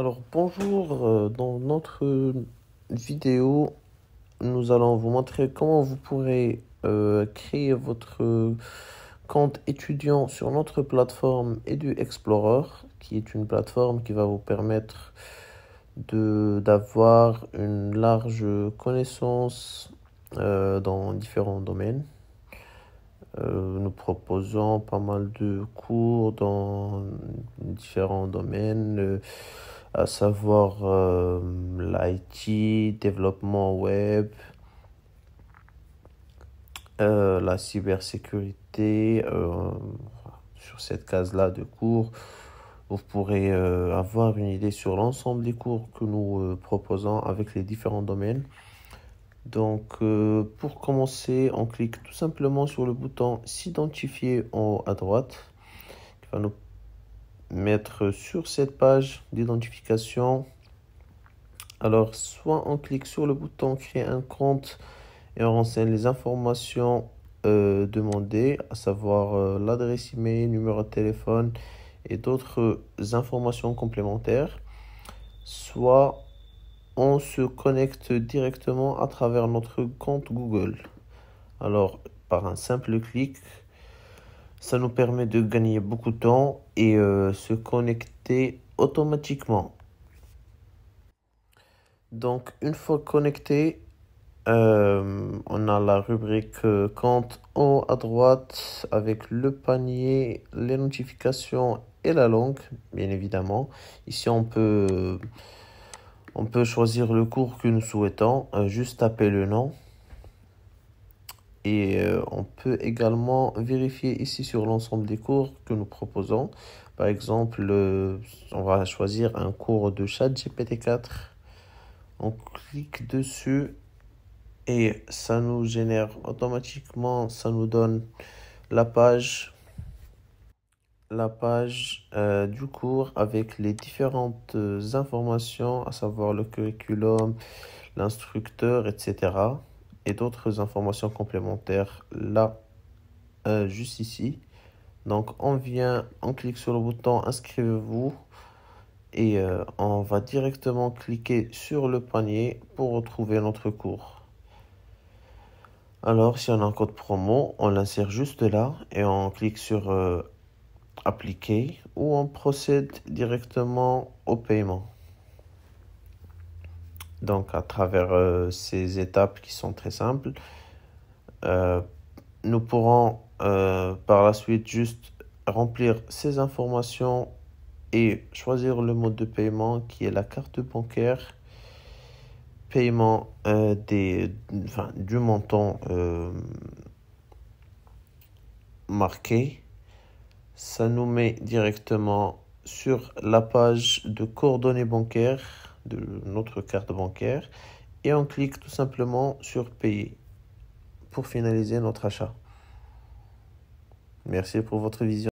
Alors bonjour, euh, dans notre vidéo, nous allons vous montrer comment vous pourrez euh, créer votre compte étudiant sur notre plateforme Edu Explorer, qui est une plateforme qui va vous permettre d'avoir une large connaissance euh, dans différents domaines. nous proposons pas mal de cours dans différents domaines à savoir euh, l'IT, développement web, euh, la cybersécurité. Euh, sur cette case-là de cours, vous pourrez avoir une idée sur l'ensemble des cours que nous proposons avec les différents domaines. Donc, pour commencer, on clique tout simplement sur le bouton S'identifier en haut à droite qui va nous mettre sur cette page d'identification. Alors, soit on clique sur le bouton créer un compte et on renseigne les informations euh, demandées, à savoir euh, l'adresse email, numéro de téléphone et d'autres informations complémentaires. Soit on se connecte directement à travers notre compte Google. Alors, par un simple clic, ça nous permet de gagner beaucoup de temps et euh, se connecter automatiquement. Donc une fois connecté, euh, on a la rubrique euh, compte en haut à droite avec le panier, les notifications et la langue, bien évidemment. Ici, on peut, on peut choisir le cours que nous souhaitons, juste taper le nom. Et euh, on peut également vérifier ici sur l'ensemble des cours que nous proposons. Par exemple, euh, on va choisir un cours de chat GPT-4. On clique dessus et ça nous génère automatiquement, ça nous donne la page, la page euh, du cours avec les différentes informations, à savoir le curriculum, l'instructeur, etc d'autres informations complémentaires là, euh, juste ici. Donc on vient, on clique sur le bouton inscrivez-vous et euh, on va directement cliquer sur le panier pour retrouver notre cours. Alors si on a un code promo, on l'insère juste là et on clique sur euh, appliquer ou on procède directement au paiement. Donc à travers euh, ces étapes qui sont très simples, euh, nous pourrons euh, par la suite juste remplir ces informations et choisir le mode de paiement qui est la carte bancaire, paiement du montant marqué. Ça nous met directement sur la page de coordonnées bancaires de notre carte bancaire et on clique tout simplement sur payer pour finaliser notre achat. Merci pour votre vision.